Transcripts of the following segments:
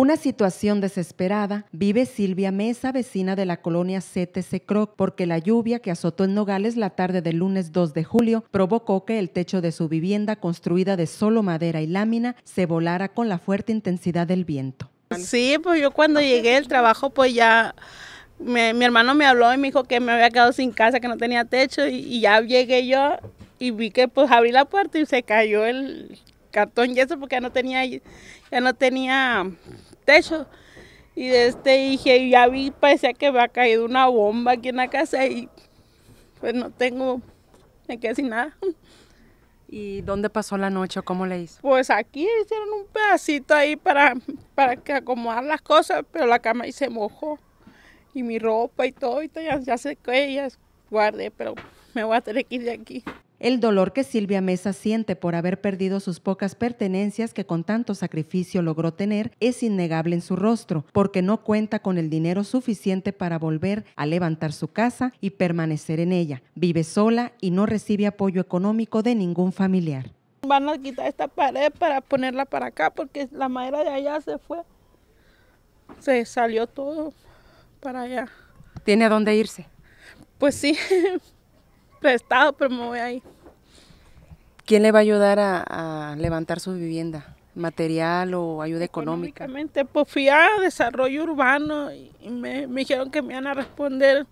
Una situación desesperada vive Silvia Mesa, vecina de la colonia CTC Croc, porque la lluvia que azotó en Nogales la tarde del lunes 2 de julio provocó que el techo de su vivienda, construida de solo madera y lámina, se volara con la fuerte intensidad del viento. Sí, pues yo cuando llegué al trabajo, pues ya mi hermano me habló y me dijo que me había quedado sin casa, que no tenía techo, y, y ya llegué yo y vi que pues abrí la puerta y se cayó el cartón y eso porque no tenía, ya no tenía techo. Y de este dije, ya vi, parecía que me ha caído una bomba aquí en la casa y pues no tengo, me quedé sin nada. ¿Y dónde pasó la noche o cómo le hizo? Pues aquí hicieron un pedacito ahí para, para acomodar las cosas, pero la cama ahí se mojó. Y mi ropa y todo, ya, ya sé que ya guardé, pero me voy a tener que ir de aquí el dolor que Silvia Mesa siente por haber perdido sus pocas pertenencias que con tanto sacrificio logró tener es innegable en su rostro, porque no cuenta con el dinero suficiente para volver a levantar su casa y permanecer en ella. Vive sola y no recibe apoyo económico de ningún familiar. Van a quitar esta pared para ponerla para acá porque la madera de allá se fue. Se salió todo para allá. ¿Tiene a dónde irse? Pues sí. prestado, pero me voy ahí. ¿Quién le va a ayudar a, levantar su vivienda? ¿Material o ayuda económica? Económicamente, pues fui desarrollo urbano y, me, dijeron que me iban a responder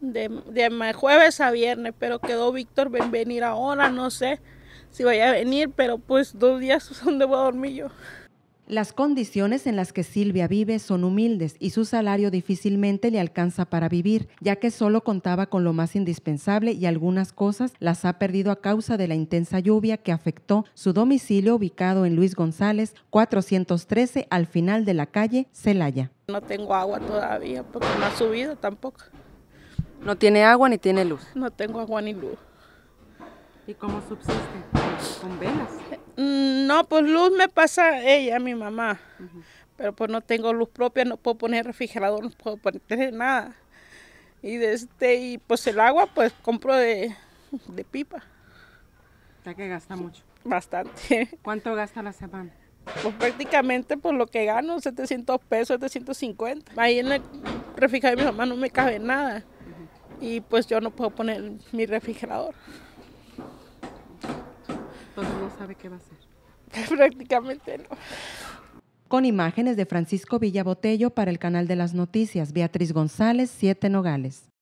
de, jueves a viernes, pero quedó Víctor venir ahora, no sé si vaya a venir, pero pues dos días donde voy a dormir yo. Las condiciones en las que Silvia vive son humildes y su salario difícilmente le alcanza para vivir, ya que solo contaba con lo más indispensable y algunas cosas las ha perdido a causa de la intensa lluvia que afectó su domicilio ubicado en Luis González 413 al final de la calle Celaya. No tengo agua todavía porque no ha subido tampoco. No tiene agua ni tiene luz. No tengo agua ni luz. ¿Y cómo subsiste? ¿Con velas? Mm, no, pues luz me pasa ella, mi mamá. Pero pues no tengo luz propia, no puedo poner refrigerador, no puedo poner nada. Y de este, y pues el agua pues compro de, pipa. Ya que gasta mucho. Bastante. ¿Cuánto gasta la semana? Pues prácticamente por pues, lo que gano, 700 pesos, 750. Ahí en el refrigerador de mi mamá no me cabe nada. Y pues yo no puedo poner mi refrigerador no sabe qué va a hacer. Prácticamente no. Con imágenes de Francisco Villabotello para el canal de las noticias, Beatriz González, Siete Nogales.